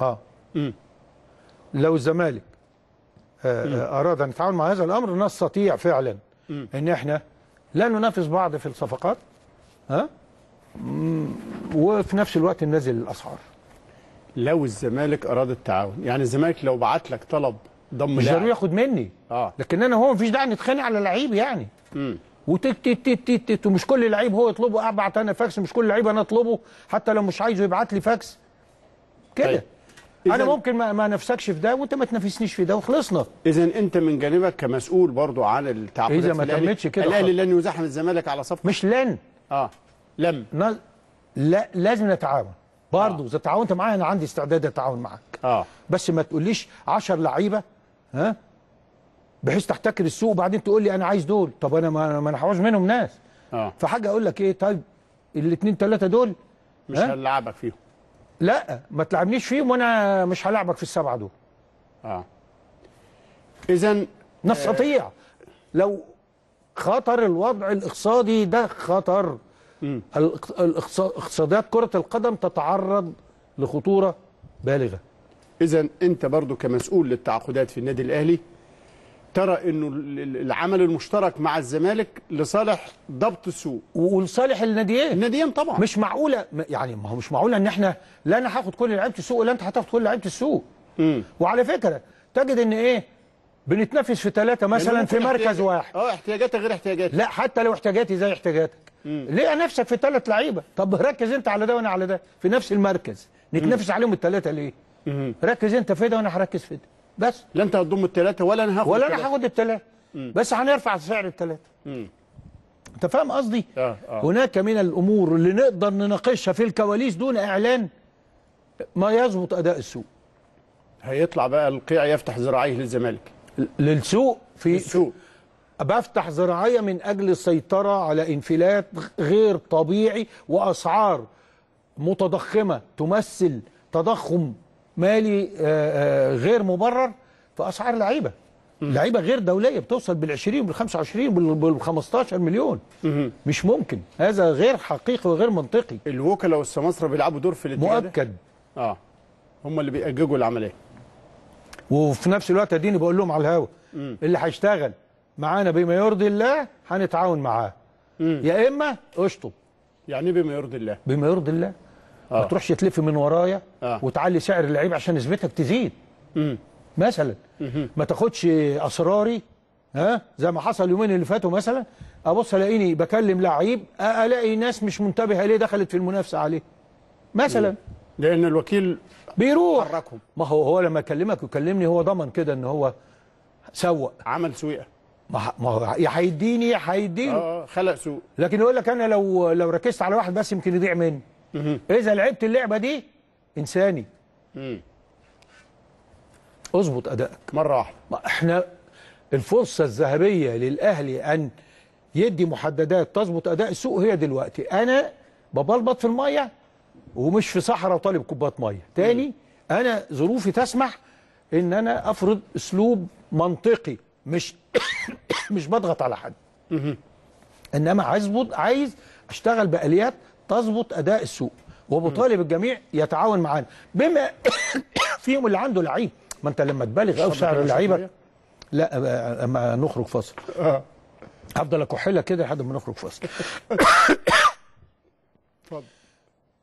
اه م. لو الزمالك آه، آه، اراد ان يتعامل مع هذا الامر نستطيع فعلا مم. ان احنا لا ننافس بعض في الصفقات ها وفي نفس الوقت ننزل الاسعار لو الزمالك اراد التعاون يعني الزمالك لو بعت لك طلب ضم مش ضروري ياخد مني اه لكن انا هو مفيش داعي نتخانق على لعيب يعني امم وتت ومش كل لعيب هو يطلبه ابعت انا فاكس مش كل لعيب انا اطلبه حتى لو مش عايزه يبعت لي فاكس كده طيب. انا ممكن ما, ما نفسكش في ده وانت ما تنافسنيش في ده وخلصنا اذا انت من جانبك كمسؤول برضو عن التعاقدات اذا ما تمتش كده الاهلي لن يزاحم الزمالك على صفقه مش لن اه لم نا... لا لازم نتعاون برضه آه. اذا تعاونت معايا انا عندي استعداد اتعاون معاك اه بس ما تقوليش 10 لعيبه ها بحيث تحتكر السوق وبعدين تقول لي انا عايز دول طب انا ما انا هعوز منهم ناس اه فحاجه اقول لك ايه طيب الاثنين ثلاثه دول مش هنلعبك فيهم لا ما تلعبنيش فيهم وانا مش هلاعبك في السبعه دول اه اذا نستطيع آه. لو خطر الوضع الاقتصادي ده خطر اقتصاديات كره القدم تتعرض لخطوره بالغه اذا انت برضو كمسؤول للتعاقدات في النادي الاهلي ترى انه العمل المشترك مع الزمالك لصالح ضبط السوق ولصالح الناديين الناديين طبعا مش معقوله يعني ما هو مش معقوله ان احنا لا انا هاخد كل لعيبه السوق ولا انت هتاخد كل لعيبه السوق مم. وعلى فكره تجد ان ايه بنتنافس في ثلاثه يعني مثلا في مركز واحد اه احتياجاتك غير احتياجاتي لا حتى لو احتياجاتي زي احتياجاتك ليه نفسك في ثلاث لعيبه طب ركز انت على ده وانا على ده في نفس المركز نتنافس عليهم الثلاثه ليه مم. ركز انت في ده وانا هركز في ده بس لا انت هتضم الثلاثه ولا انا هاخد ولا انا هاخد الثلاثه بس هنرفع سعر الثلاثه انت فاهم قصدي آه آه. هناك من الامور اللي نقدر نناقشها في الكواليس دون اعلان ما يظبط اداء السوق هيطلع بقى القيع يفتح ذراعيه للزمالك للسوق في السوق بفتح ذراعيه من اجل السيطره على انفلات غير طبيعي واسعار متضخمه تمثل تضخم مالي آه، آه، غير مبرر في اسعار لعيبه لعيبه غير دوليه بتوصل بال20 وبال25 وبال15 مليون مش ممكن هذا غير حقيقي وغير منطقي الوكلاء والسماسره بيلعبوا دور في الاتحاد مؤكد اه هم اللي بيأججوا العمليه وفي نفس الوقت اديني بقول لهم على الهوا اللي هيشتغل معانا بما يرضي الله هنتعاون معاه يا اما قشطه يعني ايه بما يرضي الله بما يرضي الله آه. ما تروحش تلف من ورايا آه. وتعلي سعر اللعيب عشان نسبتك تزيد مم. مثلا مم. ما تاخدش اسراري ها زي ما حصل يومين اللي فاتوا مثلا ابص الاقيني بكلم لعيب الاقي ناس مش منتبهه ليه دخلت في المنافسه عليه مثلا مم. لان الوكيل بيروح حركهم ما هو هو لما يكلمك ويكلمني هو ضمن كده ان هو سوق عمل سويقه ما ما هو يا هيديني يا هيديني اه خلق سوق لكن يقول لك انا لو لو ركزت على واحد بس يمكن يضيع مني اذا لعبت اللعبه دي انساني اظبط ادائك مره واحده احنا الفرصه الذهبيه للاهلي ان يدي محددات تظبط اداء السوق هي دلوقتي انا ببلبط في الميه ومش في صحراء وطالب كوبات ميه تاني انا ظروفي تسمح ان انا افرض اسلوب منطقي مش مش بضغط على حد انما عايز عايز اشتغل باليات تظبط اداء السوق وبطالب الجميع يتعاون معانا بما فيهم اللي عنده لعيب ما انت لما تبالغ قوي سعر اللعيبه لا اما نخرج فاصل هفضل آه. اكحلك كده لحد ما نخرج فاصل اتفضل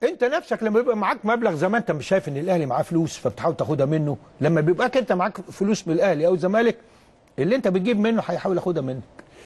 انت نفسك لما بيبقى معاك مبلغ زي ما انت مش شايف ان الاهلي معاه فلوس فبتحاول تاخدها منه لما بيبقاك انت معاك فلوس من الاهلي او الزمالك اللي انت بتجيب منه هيحاول ياخدها منك